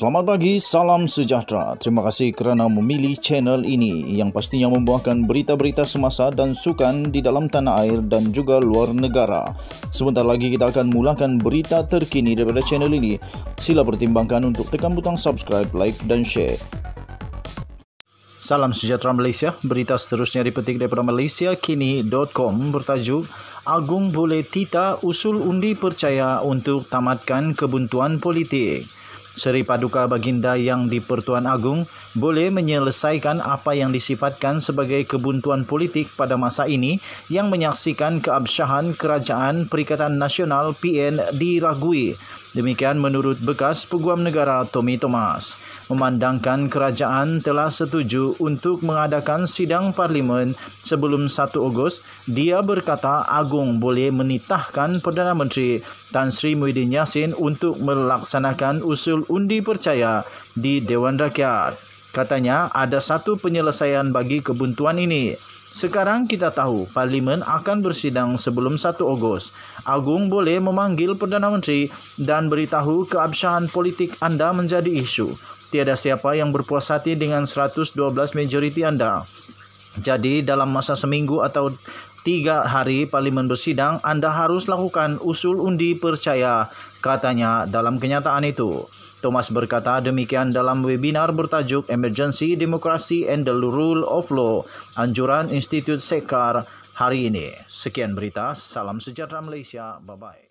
Selamat pagi, salam sejahtera. Terima kasih kerana memilih channel ini yang pastinya membawakan berita-berita semasa dan sukan di dalam tanah air dan juga luar negara. Sebentar lagi kita akan mulakan berita terkini daripada channel ini. Sila pertimbangkan untuk tekan butang subscribe, like dan share. Salam sejahtera Malaysia. Berita seterusnya dipetik daripada malaysiakini.com bertajuk Agung boleh tita usul undi percaya untuk tamatkan kebuntuan politik. Seri Paduka Baginda yang di Pertuan Agung boleh menyelesaikan apa yang disifatkan sebagai kebuntuan politik pada masa ini yang menyaksikan keabsahan Kerajaan Perikatan Nasional PN diragui Demikian menurut bekas peguam negara Tommy Thomas, memandangkan kerajaan telah setuju untuk mengadakan sidang parlimen sebelum 1 Ogos, dia berkata Agung boleh menitahkan Perdana Menteri Tan Sri Muhyiddin Yassin untuk melaksanakan usul undi percaya di Dewan Rakyat. Katanya ada satu penyelesaian bagi kebuntuan ini, sekarang kita tahu parlimen akan bersidang sebelum 1 Ogos. Agung boleh memanggil Perdana Menteri dan beritahu keabsahan politik anda menjadi isu. Tiada siapa yang berpuas hati dengan 112 majoriti anda. Jadi dalam masa seminggu atau tiga hari parlimen bersidang, anda harus lakukan usul undi percaya, katanya dalam kenyataan itu. Thomas berkata demikian dalam webinar bertajuk Emergency Democracy and the Rule of Law, anjuran Institut Sekar hari ini. Sekian berita, salam sejahtera Malaysia. Bye-bye.